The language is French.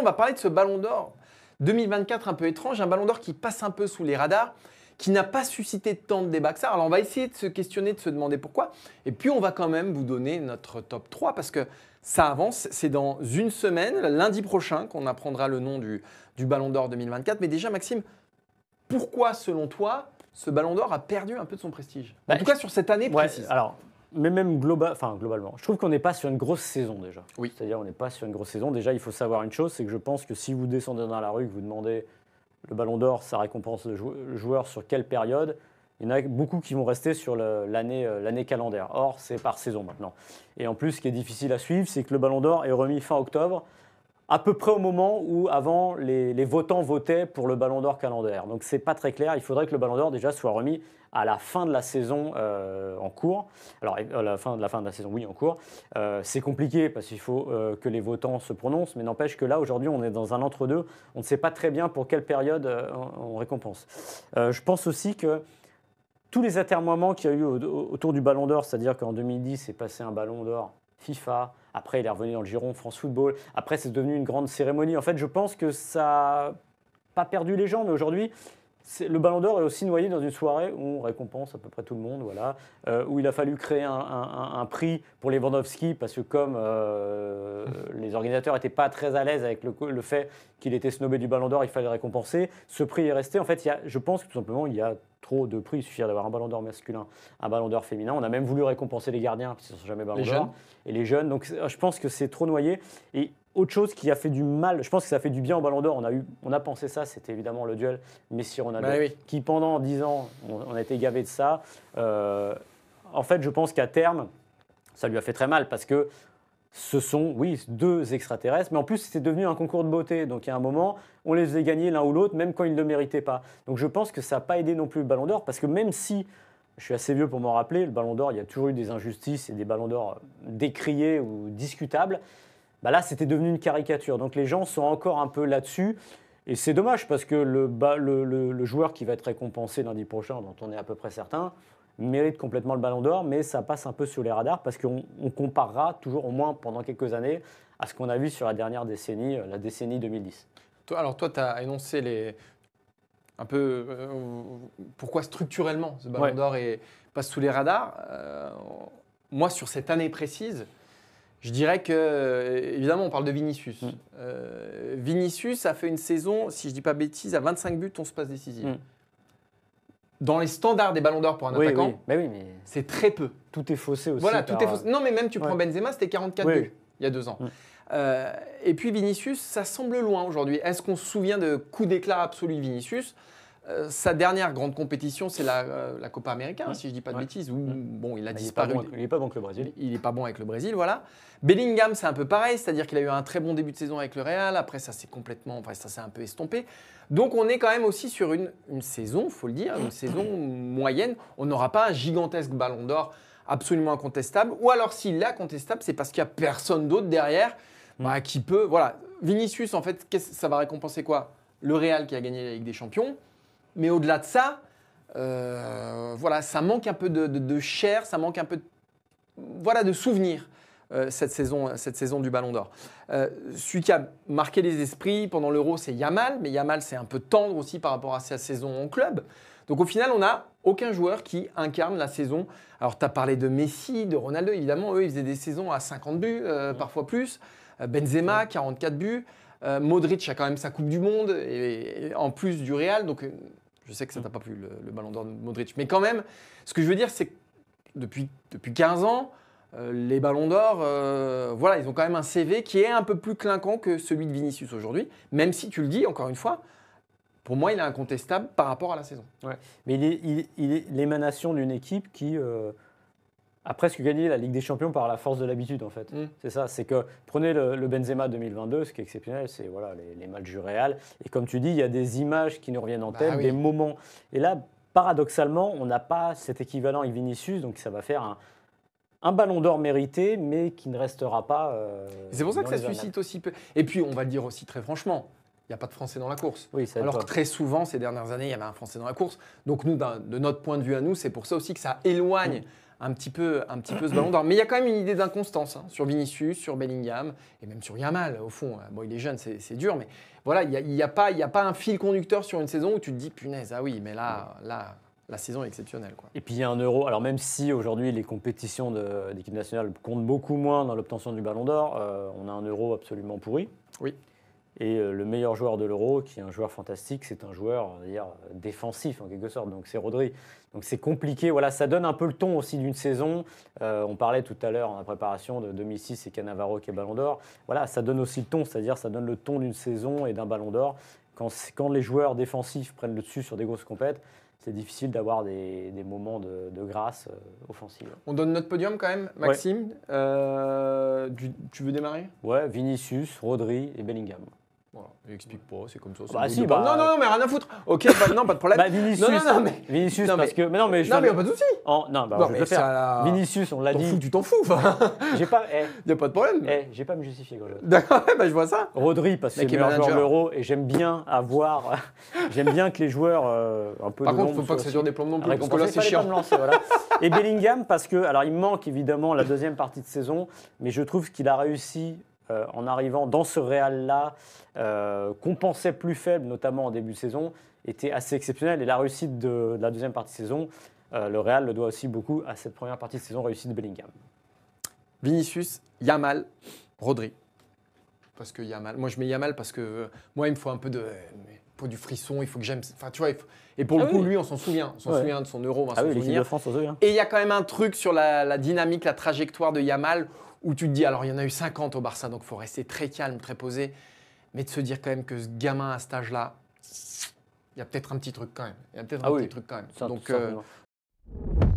On va parler de ce ballon d'or 2024 un peu étrange, un ballon d'or qui passe un peu sous les radars, qui n'a pas suscité tant de débats que ça. Alors on va essayer de se questionner, de se demander pourquoi. Et puis on va quand même vous donner notre top 3 parce que ça avance. C'est dans une semaine, lundi prochain, qu'on apprendra le nom du, ballon d'or 2024. Mais déjà, Maxime, pourquoi selon toi ce ballon d'or a perdu un peu de son prestige En bah, tout cas sur cette année précise. alors mais même global, globalement. Je trouve qu'on n'est pas sur une grosse saison déjà. Oui. C'est-à-dire on n'est pas sur une grosse saison. Déjà, il faut savoir une chose, c'est que je pense que si vous descendez dans la rue, que vous demandez le ballon d'or, sa récompense de joueur sur quelle période, il y en a beaucoup qui vont rester sur euh, l'année calendaire. Or, c'est par saison maintenant. Et en plus, ce qui est difficile à suivre, c'est que le ballon d'or est remis fin octobre à peu près au moment où avant les, les votants votaient pour le Ballon d'Or calendaire. Donc c'est pas très clair. Il faudrait que le Ballon d'Or déjà soit remis à la fin de la saison euh, en cours. Alors à euh, la fin de la fin de la saison, oui, en cours. Euh, c'est compliqué parce qu'il faut que les votants se prononcent, mais n'empêche que là aujourd'hui on est dans un entre-deux. On ne sait pas très bien pour quelle période on récompense. je pense aussi que tous les atermoiements qu'il y a eu autour du Ballon d'Or, c'est-à-dire qu'en 2010 c'est passé un Ballon d'Or FIFA, après, il est revenu dans le giron France Football. Après, c'est devenu une grande cérémonie. En fait, je pense que ça n'a pas perdu les gens, mais aujourd'hui, le Ballon d'Or est aussi noyé dans une soirée où on récompense à peu près tout le monde, voilà, euh, où il a fallu créer un, prix pour les Lewandowski parce que comme euh, les organisateurs n'étaient pas très à l'aise avec le, fait qu'il était snobé du Ballon d'Or, il fallait récompenser. Ce prix est resté. En fait, y a, je pense que tout simplement, il y a de prix. Il suffit d'avoir un ballon d'or masculin, un ballon d'or féminin. On a même voulu récompenser les gardiens, qui ne sont jamais ballon d'or. Et les jeunes. Donc euh, je pense que c'est trop noyé. Et autre chose qui a fait du mal, je pense que ça fait du bien au Ballon d'Or. On a eu, on a pensé ça, c'était évidemment le duel Messi-Ronaldo, bah qui pendant 10 ans, on, a été gavé de ça. Euh, en fait, je pense qu'à terme, ça lui a fait très mal parce que ce sont, oui, deux extraterrestres, mais en plus c'est devenu un concours de beauté. Donc il y a un moment, on les faisait gagner l'un ou l'autre, même quand ils ne le méritaient pas. Donc je pense que ça n'a pas aidé non plus le Ballon d'Or, parce que même si, je suis assez vieux pour m'en rappeler, le Ballon d'Or, il y a toujours eu des injustices et des Ballons d'Or euh, décriés ou discutables, bah là c'était devenu une caricature. Donc les gens sont encore un peu là-dessus. Et c'est dommage parce que le, le, joueur qui va être récompensé lundi prochain, dont on est à peu près certain, mérite complètement le ballon d'or, mais ça passe un peu sous les radars parce qu'on comparera toujours, au moins pendant quelques années, à ce qu'on a vu sur la dernière décennie, euh, la décennie 2010. Toi, alors toi, tu as énoncé les, un peu euh, pourquoi structurellement ce ballon d'or passe sous les radars. Euh, moi, sur cette année précise, je dirais que, évidemment, on parle de Vinicius. Mm. Vinicius a fait une saison, si je ne dis pas bêtise, à 25 buts, on se passe décisif. Mm dans les standards des ballons d'or pour un attaquant, bah c'est très peu. Tout est faussé aussi. Voilà, tout est faussé. Non, mais même tu prends Benzema, c'était 44 buts il y a deux ans. Mm. Euh, et puis Vinicius, ça semble loin aujourd'hui. Est-ce qu'on se souvient de coup d'éclat absolu Vinicius euh, sa dernière grande compétition, c'est la, euh, Copa América, hein, si je ne dis pas de bêtises, bon, il a disparu. Il n'est pas, bon avec le Brésil. Il n'est pas bon avec le Brésil, voilà. Bellingham, c'est un peu pareil, c'est-à-dire qu'il a eu un très bon début de saison avec le Real, après ça s'est complètement, enfin ça s'est un peu estompé. Donc on est quand même aussi sur une, saison saison, faut le dire, une saison moyenne. On n'aura pas un gigantesque ballon d'or absolument incontestable, ou alors s'il est incontestable c'est parce qu'il n'y a personne d'autre derrière mm. bah, qui peut, voilà. Vinicius, en fait, ça va récompenser quoi Le Real qui a gagné la Ligue des Champions mais au-delà de ça, euh, voilà, ça manque un peu de, chair, ça manque un peu de, voilà, de souvenirs. Euh, cette, saison, cette saison du Ballon d'Or. Euh, celui qui a marqué les esprits pendant l'Euro, c'est Yamal, mais Yamal, c'est un peu tendre aussi par rapport à sa saison en club. Donc au final, on n'a aucun joueur qui incarne la saison. Alors tu as parlé de Messi, de Ronaldo, évidemment, eux, ils faisaient des saisons à 50 buts, parfois plus. Benzema, 44 buts. Modric a quand même sa Coupe du Monde, en plus du Real, donc je sais que ça mm. t'a pas plu, le, ballon d'or de Modric. Mais quand même, ce que je veux dire, c'est que depuis, depuis 15 ans, euh, les ballons d'or, euh, voilà, ils ont quand même un CV qui est un peu plus clinquant que celui de Vinicius aujourd'hui, même si tu le dis, encore une fois, pour moi, il est incontestable par rapport à la saison. Mais il est l'émanation d'une équipe qui, euh, a presque gagné la Ligue des Champions par la force de l'habitude, en fait. Mm. C'est ça, c'est que prenez le, Benzema 2022, ce qui est exceptionnel, c'est voilà, les, les matchs du Real. Et comme tu dis, il y a des images qui nous reviennent en bah tête, des moments. Et là, paradoxalement, on n'a pas cet équivalent avec Vinicius, donc ça va faire un, ballon d'or mérité, mais qui ne restera pas. Euh, c'est pour ça que ça suscite aussi peu. Et puis, on va le dire aussi très franchement, il n'y a pas de Français dans la course. Oui, Alors que très souvent, ces dernières années, il y avait un Français dans la course. Donc nous, de notre point de vue à nous, c'est pour ça aussi que ça éloigne mm un petit peu, un petit peu ce ballon d'or. Mais il y a quand même une idée d'inconstance hein, sur Vinicius, sur Bellingham et même sur Yamal, au fond. Euh, bon, il est jeune, c'est dur, mais voilà, il n'y a, y a, pas, a pas un fil conducteur sur une saison où tu te dis, punaise, ah oui, mais là, là la saison est exceptionnelle. Quoi. Et puis il y a un euro. Alors même si aujourd'hui les compétitions d'équipe nationale comptent beaucoup moins dans l'obtention du ballon d'or, euh, on a un euro absolument pourri. Oui. Et euh, le meilleur joueur de l'Euro, qui est un joueur fantastique, c'est un joueur dire, défensif en quelque sorte, donc c'est Rodri. Donc c'est compliqué, voilà, ça donne un peu le ton aussi d'une saison. Euh, on parlait tout à l'heure en préparation de 2006 et Canavaro qui est Ballon d'Or. Voilà, ça donne aussi le ton, c'est-à-dire ça donne le ton d'une saison et d'un Ballon d'Or. Quand, quand, les joueurs défensifs prennent le dessus sur des grosses compètes, c'est difficile d'avoir des, des, moments de, grâce euh, offensive. On donne notre podium quand même, Maxime. tu, veux démarrer Ouais, Vinicius, Rodri et Bellingham. Voilà, il explique pas, c'est comme ça. Ah bah si, bah, Non, non, non, mais rien à foutre. Ok, bah, non, pas de problème. Bah, Vinicius, non, mais... parce que... Mais non, mais, non, mais a pas de souci. Oh, non, Vinicius, on l'a dit. tu t'en fous, j'ai pas... Eh. a pas de problème. Eh, j'ai pas à me justifier, D'accord, bah je vois ça. Rodri, parce que c'est le meilleur joueur l'Euro, et j'aime bien avoir... j'aime bien que les joueurs euh, un peu Par contre, faut pas que ça dure des plans non plus, parce que là, c'est chiant. Et Bellingham, parce que... Alors, il manque, évidemment, la deuxième partie de saison, mais je trouve qu'il a réussi euh, en arrivant dans ce Real-là, euh, qu'on pensait plus faible, notamment en début de saison, était assez exceptionnel. Et la réussite de, la deuxième partie de saison, euh, le Real le doit aussi beaucoup à cette première partie de saison réussie de Bellingham. Vinicius, Yamal, Rodri. Parce que Yamal, moi je mets Yamal parce que moi il me faut un peu de faut du frisson, il faut que j'aime. Enfin, tu vois, Et pour ah le coup, lui, on s'en souvient. On s'en souvient de son euro. On ah Et il y a quand même un truc sur la, dynamique, la trajectoire de Yamal où tu te dis, alors il y en a eu 50 au Barça, donc il faut rester très calme, très posé. Mais de se dire quand même que ce gamin à cet âge-là, il y a peut-être un petit truc quand même. Il y a peut-être un ah petit truc quand même. donc,